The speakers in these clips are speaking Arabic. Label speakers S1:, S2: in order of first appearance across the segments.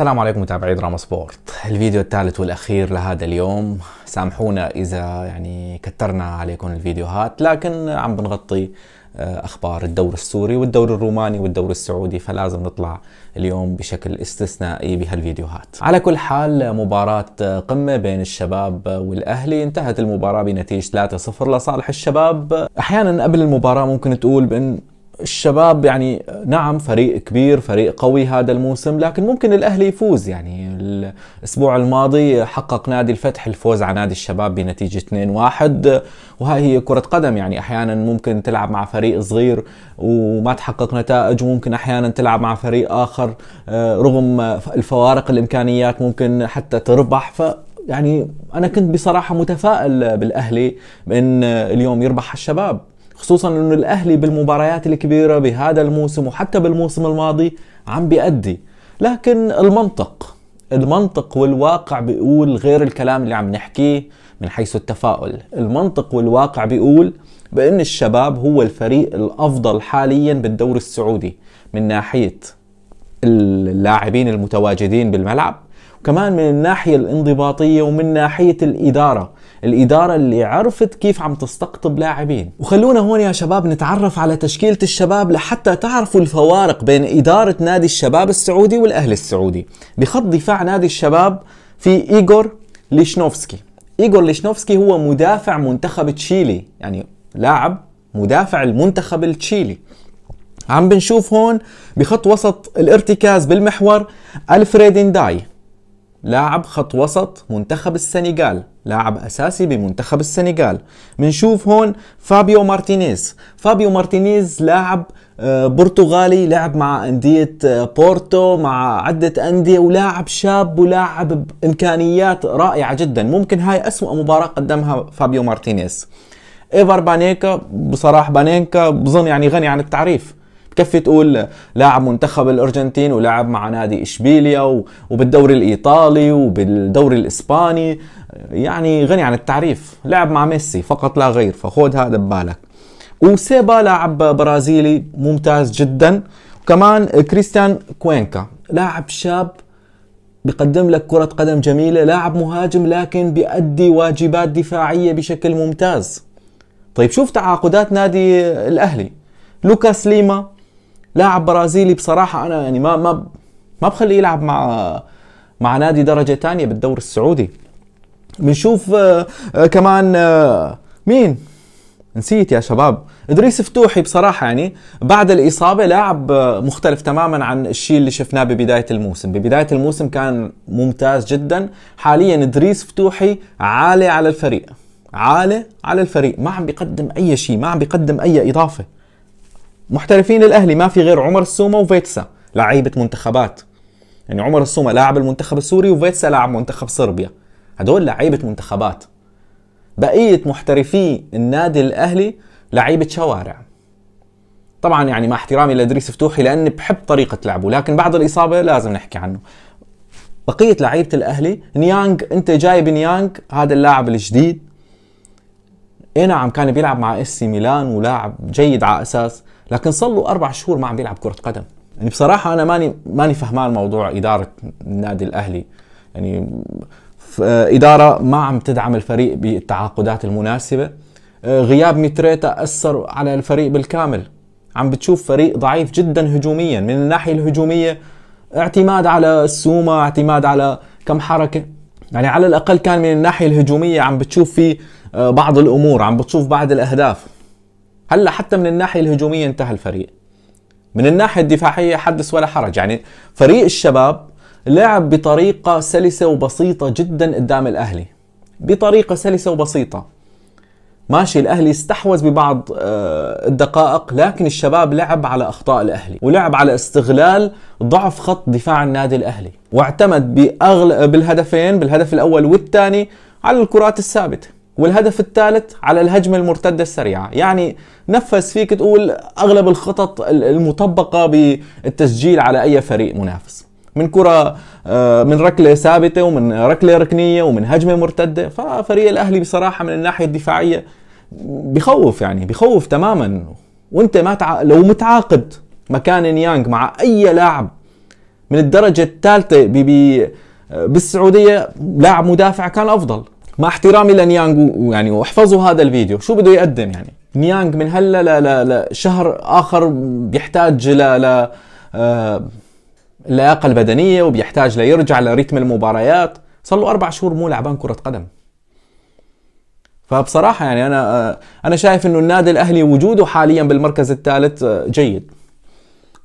S1: السلام عليكم متابعي دراما سبورت الفيديو الثالث والاخير لهذا اليوم سامحونا اذا يعني كثرنا عليكم الفيديوهات لكن عم بنغطي آه، اخبار الدور السوري والدور الروماني والدور السعودي فلازم نطلع اليوم بشكل استثنائي بهالفيديوهات. على كل حال مباراة آه، قمة بين الشباب والاهلي انتهت المباراة بنتيجة 3-0 لصالح الشباب، احيانا قبل المباراة ممكن تقول بان الشباب يعني نعم فريق كبير فريق قوي هذا الموسم لكن ممكن الاهلي يفوز يعني الاسبوع الماضي حقق نادي الفتح الفوز على نادي الشباب بنتيجه 2-1 وهاي هي كره قدم يعني احيانا ممكن تلعب مع فريق صغير وما تحقق نتائج وممكن احيانا تلعب مع فريق اخر آه، رغم الفوارق الامكانيات ممكن حتى تربح ف يعني انا كنت بصراحه متفائل بالاهلي بان اليوم يربح الشباب خصوصا انه الاهلي بالمباريات الكبيره بهذا الموسم وحتى بالموسم الماضي عم بيأدي لكن المنطق المنطق والواقع بيقول غير الكلام اللي عم نحكيه من حيث التفاؤل المنطق والواقع بيقول بأن الشباب هو الفريق الأفضل حاليا بالدوري السعودي من ناحية اللاعبين المتواجدين بالملعب كمان من الناحية الانضباطية ومن ناحية الإدارة الإدارة اللي عرفت كيف عم تستقطب لاعبين وخلونا هون يا شباب نتعرف على تشكيلة الشباب لحتى تعرفوا الفوارق بين إدارة نادي الشباب السعودي والأهل السعودي بخط دفاع نادي الشباب في إيغور ليشنوفسكي إيغور ليشنوفسكي هو مدافع منتخب تشيلي يعني لاعب مدافع المنتخب التشيلي عم بنشوف هون بخط وسط الارتكاز بالمحور ألفريد داي لاعب خط وسط منتخب السنغال لاعب اساسي بمنتخب السنغال بنشوف هون فابيو مارتينيز فابيو مارتينيز لاعب آه، برتغالي لعب مع أندية آه، بورتو مع عدة أندية ولاعب شاب ولاعب بإمكانيات رائعة جدا ممكن هاي أسوأ مباراة قدمها فابيو مارتينيز إيفر بانيكا بصراحة بانيكا بظن يعني غني عن التعريف بكفي تقول لاعب منتخب الارجنتين ولعب مع نادي اشبيليا وبالدوري الايطالي وبالدوري الاسباني يعني غني عن التعريف لعب مع ميسي فقط لا غير فخذ هذا ببالك وسيبا لاعب برازيلي ممتاز جدا وكمان كريستيان كوينكا لاعب شاب بيقدم لك كرة قدم جميلة لاعب مهاجم لكن بيأدي واجبات دفاعية بشكل ممتاز طيب شوف تعاقدات نادي الأهلي لوكاس ليما لاعب برازيلي بصراحه انا يعني ما ما ما بخليه يلعب مع مع نادي درجه ثانيه بالدوري السعودي بنشوف آه، آه، كمان آه، مين نسيت يا شباب ادريس فتوحي بصراحه يعني بعد الاصابه لاعب مختلف تماما عن الشيء اللي شفناه ببدايه الموسم ببدايه الموسم كان ممتاز جدا حاليا ادريس فتوحي عالي على الفريق عالي على الفريق ما عم بيقدم اي شيء ما عم بيقدم اي اضافه محترفين الاهلي ما في غير عمر السومه وفيتسا لعيبه منتخبات يعني عمر السومه لاعب المنتخب السوري وفيتسا لاعب منتخب صربيا هدول لعيبه منتخبات بقيه محترفي النادي الاهلي لعيبه شوارع طبعا يعني مع احترامي لادريس فتوحي لاني بحب طريقه لعبه لكن بعد الاصابه لازم نحكي عنه بقيه لعيبه الاهلي نيانج انت جايب نيانج هذا اللاعب الجديد اي نعم كان بيلعب مع اس سي ميلان ولاعب جيد على اساس لكن صار له اربع شهور ما عم بيلعب كره قدم يعني بصراحه انا ماني ماني فهمان موضوع اداره النادي الاهلي يعني اداره ما عم تدعم الفريق بالتعاقدات المناسبه آه، غياب ميتريتا اثر على الفريق بالكامل عم بتشوف فريق ضعيف جدا هجوميا من الناحيه الهجوميه اعتماد على السومه اعتماد على كم حركه يعني على الاقل كان من الناحيه الهجوميه عم بتشوف في آه، بعض الامور عم بتشوف بعض الاهداف هلا حتى من الناحيه الهجوميه انتهى الفريق من الناحيه الدفاعيه حدث ولا حرج يعني فريق الشباب لعب بطريقه سلسه وبسيطه جدا قدام الاهلي بطريقه سلسه وبسيطه ماشي الاهلي استحوذ ببعض آه، الدقائق لكن الشباب لعب على اخطاء الاهلي ولعب على استغلال ضعف خط دفاع النادي الاهلي واعتمد باغلب بالهدفين بالهدف الاول والثاني على الكرات الثابته والهدف الثالث على الهجمة المرتدة السريعة يعني نفس فيك تقول أغلب الخطط المطبقة بالتسجيل على أي فريق منافس من كرة آه، من ركلة ثابتة ومن ركلة ركنية ومن هجمة مرتدة ففريق الأهلي بصراحة من الناحية الدفاعية بخوف يعني بخوف تماما وانت ما تع... لو متعاقد مكان نيانج مع اي لاعب من الدرجة الثالثة ب... ب... بالسعودية لاعب مدافع كان افضل مع احترامي لنيانج يعني واحفظوا هذا الفيديو شو بده يقدم يعني نيانج من هلا لشهر اخر بيحتاج ل ل اللياقه آه، البدنيه وبيحتاج ليرجع لريتم المباريات صار له اربع شهور مو لعبان كره قدم فبصراحه يعني انا آه، انا شايف انه النادي الاهلي وجوده حاليا بالمركز الثالث آه، جيد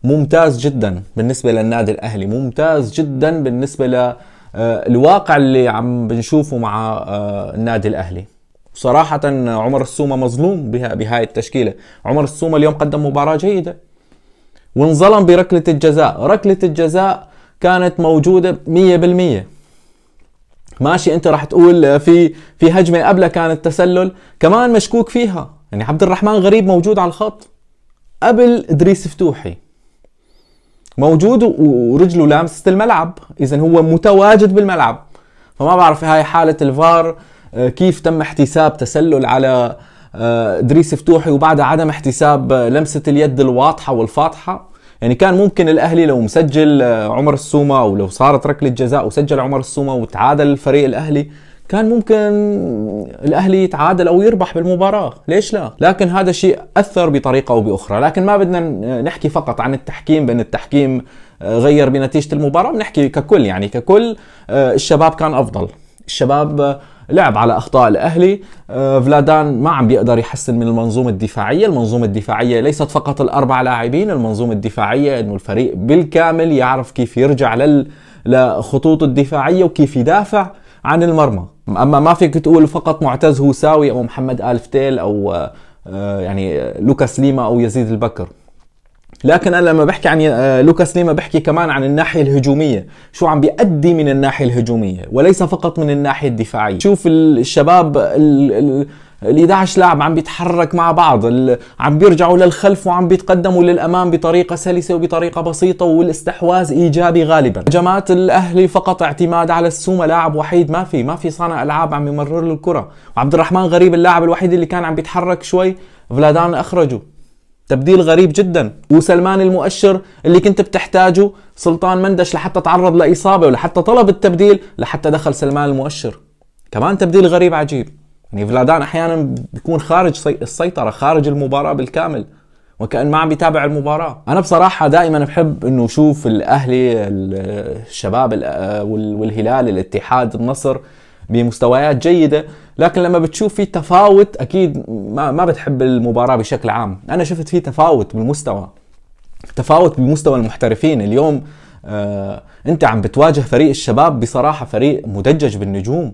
S1: ممتاز جدا بالنسبه للنادي الاهلي ممتاز جدا بالنسبه ل آه، الواقع اللي عم بنشوفه مع آه، النادي الاهلي صراحة آه، عمر السومة مظلوم بها بهاي التشكيلة عمر السومة اليوم قدم مباراة جيدة وانظلم بركلة الجزاء ركلة الجزاء كانت موجودة 100% ماشي انت راح تقول في في هجمة قبلها كانت تسلل كمان مشكوك فيها يعني عبد الرحمن غريب موجود على الخط قبل ادريس فتوحي موجود ورجله لامسه الملعب اذا هو متواجد بالملعب فما بعرف هاي حاله الفار آه، كيف تم احتساب تسلل على ادريس آه، فتوحي وبعدها عدم احتساب آه، لمسه اليد الواضحه والفاضحه يعني كان ممكن الاهلي لو مسجل عمر السومه او لو صارت ركله جزاء وسجل عمر السومه وتعادل الفريق الاهلي كان ممكن الاهلي يتعادل او يربح بالمباراه ليش لا لكن هذا الشيء اثر بطريقه او باخرى لكن ما بدنا نحكي فقط عن التحكيم بان التحكيم آه، غير بنتيجه المباراه بنحكي ككل يعني ككل آه، الشباب كان افضل الشباب آه، لعب على اخطاء الاهلي فلادان ما عم بيقدر يحسن من المنظومه الدفاعيه المنظومه الدفاعيه ليست فقط الاربع لاعبين المنظومه الدفاعيه انه الفريق بالكامل يعرف كيف يرجع لل لخطوط الدفاعيه وكيف يدافع عن المرمى اما ما فيك تقول فقط معتز هو ساوي او محمد الفتيل او آه، يعني آه، لوكاس ليما او يزيد البكر لكن انا لما بحكي عن آه، لوكاس ليما بحكي كمان عن الناحيه الهجوميه شو عم بيأدي من الناحيه الهجوميه وليس فقط من الناحيه الدفاعيه شوف الشباب ال ال ال11 لاعب عم بيتحرك مع بعض عم بيرجعوا للخلف وعم بيتقدموا للامام بطريقه سلسه وبطريقه بسيطه والاستحواذ ايجابي غالبا هجمات الاهلي فقط اعتماد على السومه لاعب وحيد ما في ما في صانع العاب عم يمرر له الكره وعبد الرحمن غريب اللاعب الوحيد اللي كان عم بيتحرك شوي فلادان اخرجه تبديل غريب جدا وسلمان المؤشر اللي كنت بتحتاجه سلطان مندش لحتى تعرض لاصابه ولحتى طلب التبديل لحتى دخل سلمان المؤشر كمان تبديل غريب عجيب يعني فلادان احيانا بيكون خارج السيطره خارج المباراه بالكامل وكان ما عم بيتابع المباراه انا بصراحه دائما بحب انه اشوف الاهلي الشباب والهلال الاتحاد النصر بمستويات جيده لكن لما بتشوف في تفاوت اكيد ما ما بتحب المباراه بشكل عام انا شفت في تفاوت بالمستوى تفاوت بمستوى المحترفين اليوم آه انت عم بتواجه فريق الشباب بصراحه فريق مدجج بالنجوم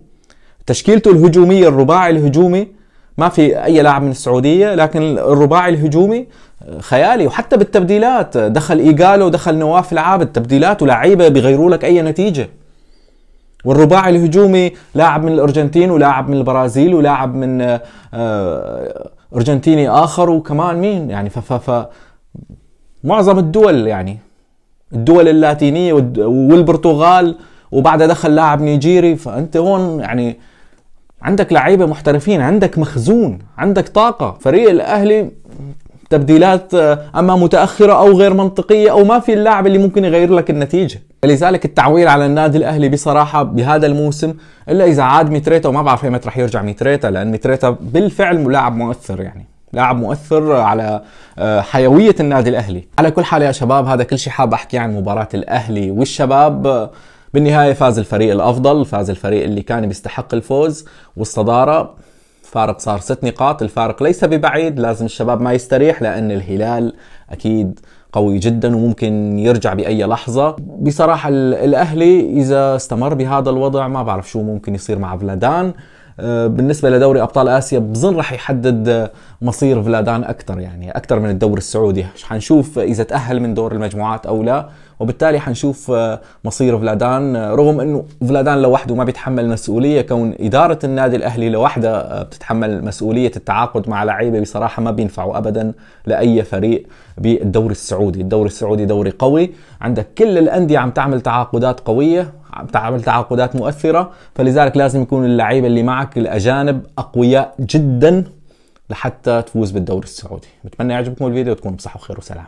S1: تشكيلته الهجومية الرباعي الهجومي ما في أي لاعب من السعودية لكن الرباعي الهجومي آه، خيالي وحتى بالتبديلات آه، دخل إيجالو دخل نواف العابد تبديلات ولاعيبة بيغيروا لك أي نتيجة والرباعي الهجومي لاعب من الأرجنتين ولاعب من البرازيل ولاعب من آه، أرجنتيني آخر وكمان مين يعني فف معظم الدول يعني الدول اللاتينية والبرتغال وبعدها دخل لاعب نيجيري فأنت هون يعني عندك لعيبه محترفين عندك مخزون عندك طاقه فريق الاهلي تبديلات آه، اما متاخره او غير منطقيه او ما في اللاعب اللي ممكن يغير لك النتيجه فلذلك التعويل على النادي الاهلي بصراحه بهذا الموسم الا اذا عاد ميتريتا وما بعرف ايمتى رح يرجع ميتريتا لان ميتريتا بالفعل لاعب مؤثر يعني لاعب مؤثر على آه، حيويه النادي الاهلي على كل حال يا شباب هذا كل شيء حاب احكي عن مباراه الاهلي والشباب بالنهايه فاز الفريق الافضل فاز الفريق اللي كان بيستحق الفوز والصداره فارق صار ست نقاط الفارق ليس ببعيد لازم الشباب ما يستريح لان الهلال اكيد قوي جدا وممكن يرجع باي لحظه بصراحه الاهلي اذا استمر بهذا الوضع ما بعرف شو ممكن يصير مع بلادان آه، بالنسبه لدوري ابطال اسيا بظن راح يحدد آه، مصير فلادان اكثر يعني اكثر من الدوري السعودي حنشوف اذا تاهل من دور المجموعات او لا وبالتالي حنشوف آه، مصير فلادان رغم انه فلادان لوحده ما بيتحمل مسؤوليه كون اداره النادي الاهلي لوحدها بتتحمل مسؤوليه التعاقد مع لعيبه بصراحه ما بينفعوا ابدا لاي فريق بالدوري السعودي، الدوري السعودي دوري قوي، عندك كل الانديه عم تعمل تعاقدات قويه بتعمل تعاقدات مؤثره فلذلك لازم يكون اللعيبه اللي معك الاجانب اقوياء جدا لحتى تفوز بالدوري السعودي بتمنى يعجبكم الفيديو وتكونوا بصحه وخير وسلامه